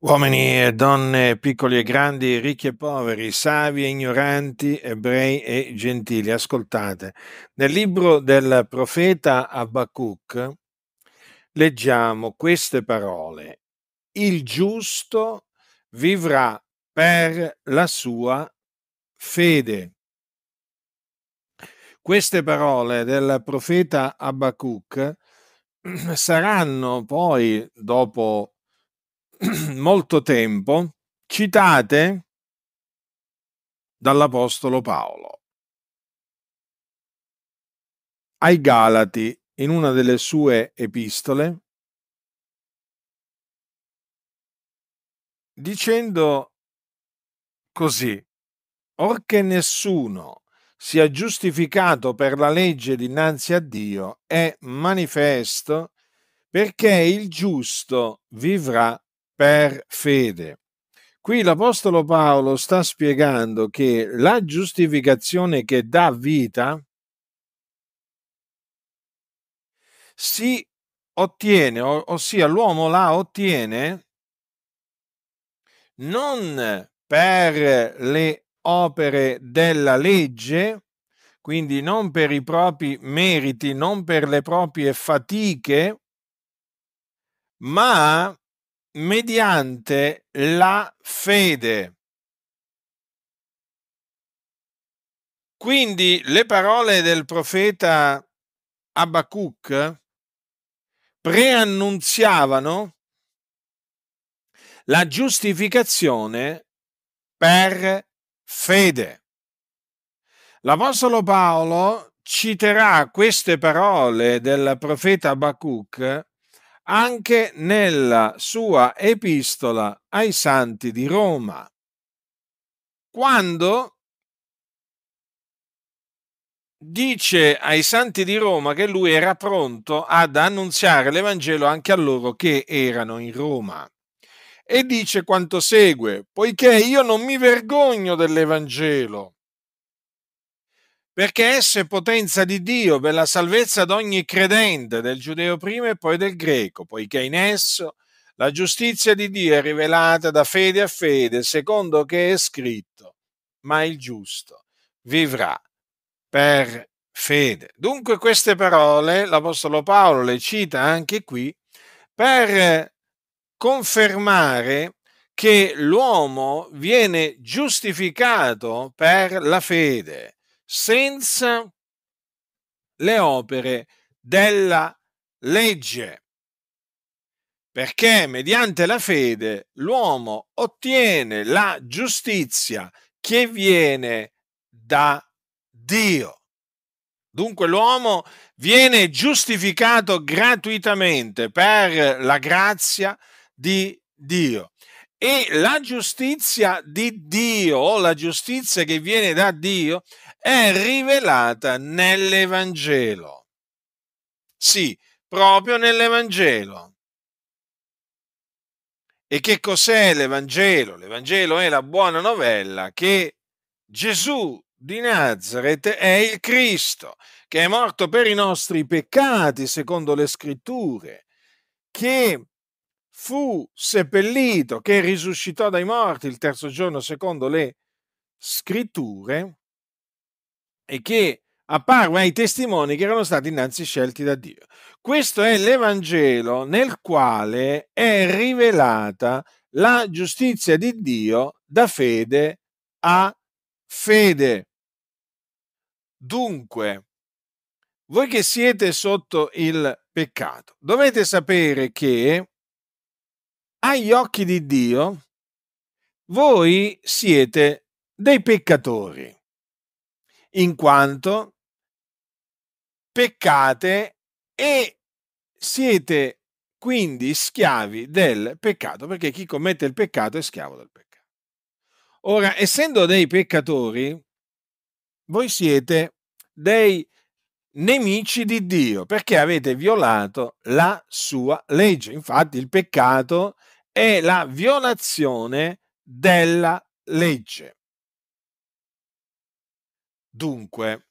Uomini e donne, piccoli e grandi, ricchi e poveri, savi e ignoranti, ebrei e gentili, ascoltate. Nel libro del profeta Abacuc leggiamo queste parole. Il giusto vivrà per la sua fede. Queste parole del profeta Abacuc saranno poi, dopo molto tempo citate dall'Apostolo Paolo ai Galati in una delle sue epistole dicendo così, or che nessuno sia giustificato per la legge dinanzi a Dio è manifesto perché il giusto vivrà per fede. Qui l'Apostolo Paolo sta spiegando che la giustificazione che dà vita si ottiene, ossia l'uomo la ottiene non per le opere della legge, quindi non per i propri meriti, non per le proprie fatiche, ma mediante la fede. Quindi le parole del profeta Abacuc preannunziavano la giustificazione per fede. L'Apostolo Paolo citerà queste parole del profeta Abacuc anche nella sua epistola ai santi di Roma, quando dice ai santi di Roma che lui era pronto ad annunziare l'Evangelo anche a loro che erano in Roma. E dice quanto segue, poiché io non mi vergogno dell'Evangelo perché esso è potenza di Dio per la salvezza di ogni credente, del giudeo prima e poi del greco, poiché in esso la giustizia di Dio è rivelata da fede a fede, secondo che è scritto, ma il giusto vivrà per fede. Dunque queste parole l'Apostolo Paolo le cita anche qui per confermare che l'uomo viene giustificato per la fede senza le opere della legge. Perché mediante la fede l'uomo ottiene la giustizia che viene da Dio. Dunque l'uomo viene giustificato gratuitamente per la grazia di Dio. E la giustizia di Dio, la giustizia che viene da Dio, è rivelata nell'Evangelo. Sì, proprio nell'Evangelo. E che cos'è l'Evangelo? L'Evangelo è la buona novella che Gesù di Nazareth è il Cristo, che è morto per i nostri peccati, secondo le scritture, che fu seppellito, che risuscitò dai morti il terzo giorno secondo le scritture e che apparve ai testimoni che erano stati innanzi scelti da Dio. Questo è l'Evangelo nel quale è rivelata la giustizia di Dio da fede a fede. Dunque, voi che siete sotto il peccato, dovete sapere che agli occhi di Dio, voi siete dei peccatori, in quanto peccate e siete quindi schiavi del peccato, perché chi commette il peccato è schiavo del peccato. Ora, essendo dei peccatori, voi siete dei nemici di Dio perché avete violato la sua legge. Infatti il peccato è la violazione della legge. Dunque,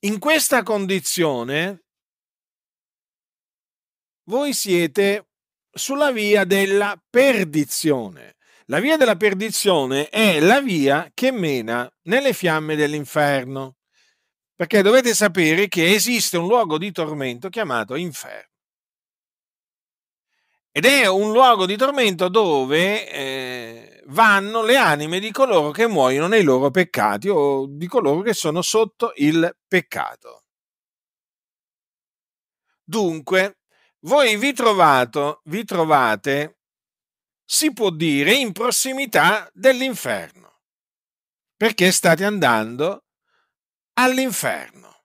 in questa condizione voi siete sulla via della perdizione. La via della perdizione è la via che mena nelle fiamme dell'inferno, perché dovete sapere che esiste un luogo di tormento chiamato inferno. Ed è un luogo di tormento dove eh, vanno le anime di coloro che muoiono nei loro peccati o di coloro che sono sotto il peccato. Dunque, voi vi, trovato, vi trovate, si può dire, in prossimità dell'inferno, perché state andando all'inferno.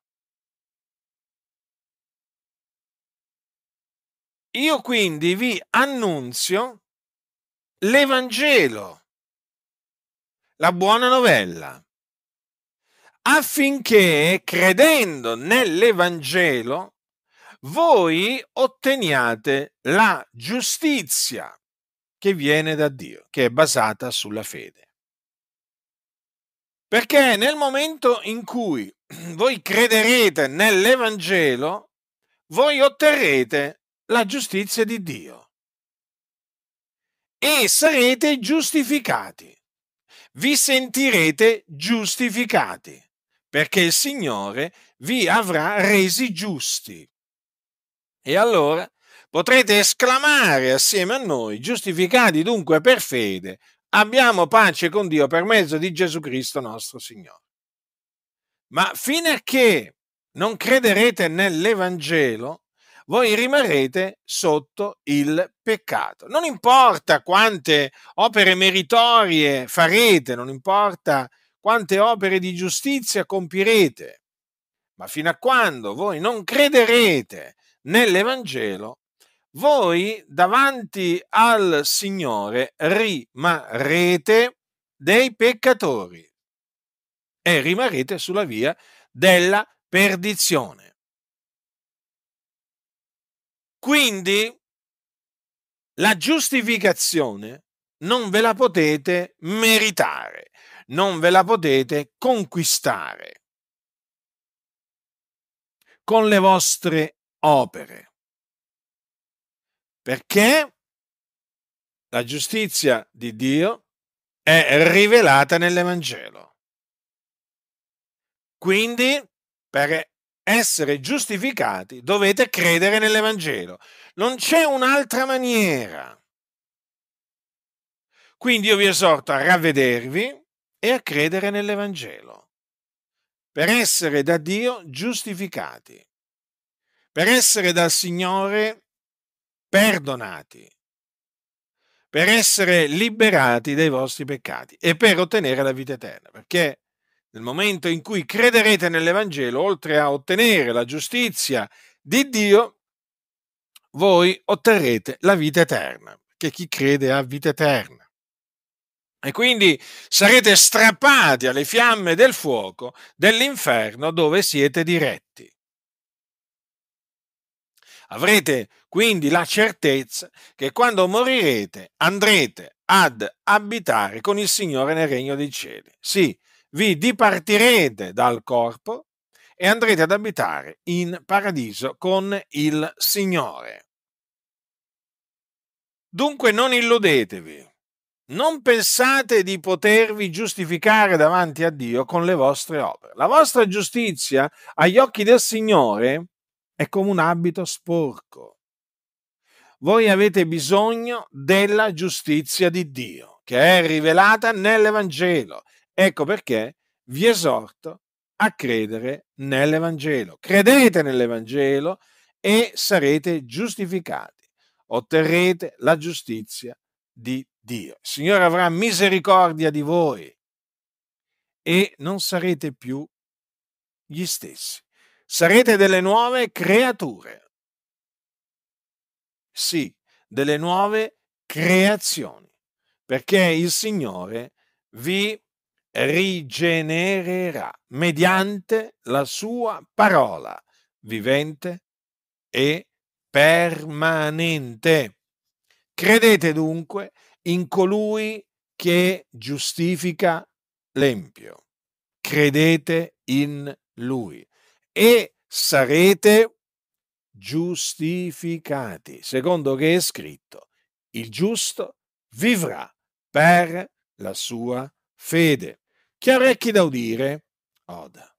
Io quindi vi annunzio l'Evangelo, la buona novella, affinché credendo nell'Evangelo voi otteniate la giustizia che viene da Dio, che è basata sulla fede. Perché nel momento in cui voi crederete nell'Evangelo, voi otterrete la giustizia di Dio. E sarete giustificati. Vi sentirete giustificati, perché il Signore vi avrà resi giusti. E allora potrete esclamare assieme a noi, giustificati dunque per fede, abbiamo pace con Dio per mezzo di Gesù Cristo nostro Signore. Ma fino a che non crederete nell'Evangelo, voi rimarrete sotto il peccato. Non importa quante opere meritorie farete, non importa quante opere di giustizia compirete, ma fino a quando voi non crederete nell'Evangelo, voi davanti al Signore rimarrete dei peccatori e rimarrete sulla via della perdizione. Quindi la giustificazione non ve la potete meritare, non ve la potete conquistare con le vostre opere. Perché la giustizia di Dio è rivelata nell'Evangelo. Quindi, per essere giustificati dovete credere nell'Evangelo. Non c'è un'altra maniera. Quindi io vi esorto a ravvedervi e a credere nell'Evangelo per essere da Dio giustificati, per essere dal Signore perdonati, per essere liberati dai vostri peccati e per ottenere la vita eterna, perché nel momento in cui crederete nell'Evangelo, oltre a ottenere la giustizia di Dio, voi otterrete la vita eterna, che chi crede ha vita eterna. E quindi sarete strappati alle fiamme del fuoco dell'inferno dove siete diretti. Avrete quindi la certezza che quando morirete andrete ad abitare con il Signore nel regno dei cieli. Sì, vi dipartirete dal corpo e andrete ad abitare in paradiso con il Signore. Dunque non illudetevi, non pensate di potervi giustificare davanti a Dio con le vostre opere. La vostra giustizia agli occhi del Signore è come un abito sporco. Voi avete bisogno della giustizia di Dio, che è rivelata nell'Evangelo, Ecco perché vi esorto a credere nell'Evangelo. Credete nell'Evangelo e sarete giustificati. Otterrete la giustizia di Dio. Il Signore avrà misericordia di voi e non sarete più gli stessi. Sarete delle nuove creature. Sì, delle nuove creazioni, perché il Signore vi rigenererà mediante la sua parola vivente e permanente. Credete dunque in colui che giustifica l'empio. Credete in lui e sarete giustificati, secondo che è scritto, il giusto vivrà per la sua fede chi ha orecchi da udire, oda.